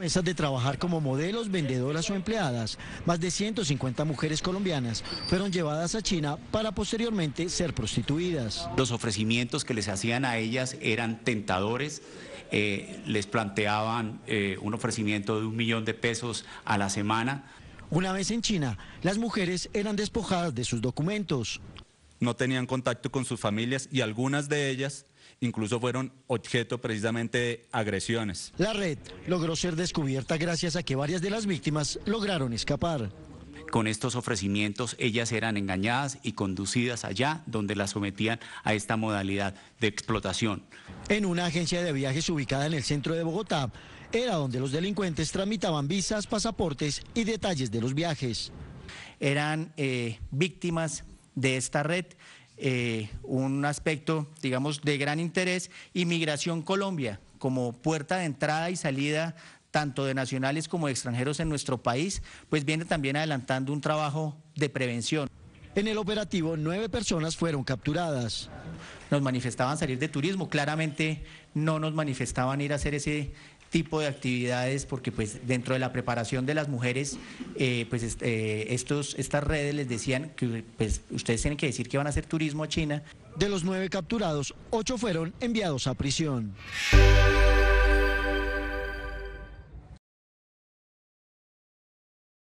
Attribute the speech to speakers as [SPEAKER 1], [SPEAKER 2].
[SPEAKER 1] Esas de trabajar como modelos, vendedoras o empleadas. Más de 150 mujeres colombianas fueron llevadas a China para posteriormente ser
[SPEAKER 2] prostituidas. Los ofrecimientos que les hacían a ellas eran tentadores. Eh, les planteaban eh, un ofrecimiento de un millón de pesos a la semana. Una
[SPEAKER 1] vez en China, las mujeres eran despojadas de sus documentos
[SPEAKER 2] no tenían contacto con sus familias y algunas de ellas incluso fueron objeto precisamente de agresiones.
[SPEAKER 1] La red logró ser descubierta gracias a que varias de las víctimas lograron escapar.
[SPEAKER 2] Con estos ofrecimientos ellas eran engañadas y conducidas allá donde las sometían a esta modalidad de explotación.
[SPEAKER 1] En una agencia de viajes ubicada en el centro de Bogotá, era donde los delincuentes tramitaban visas, pasaportes y detalles de los
[SPEAKER 3] viajes. Eran eh, víctimas de esta red. Eh, un aspecto, digamos, de gran interés, Inmigración Colombia, como puerta de entrada y salida tanto de nacionales como de extranjeros en nuestro país, pues viene también adelantando un trabajo de prevención. En el operativo, nueve personas fueron capturadas. Nos manifestaban salir de turismo, claramente no nos manifestaban ir a hacer ese tipo de actividades, porque pues dentro de la preparación de las mujeres, eh, pues eh, estos, estas redes les decían que pues, ustedes tienen que decir que van a hacer turismo a China. De los nueve capturados, ocho fueron enviados a prisión.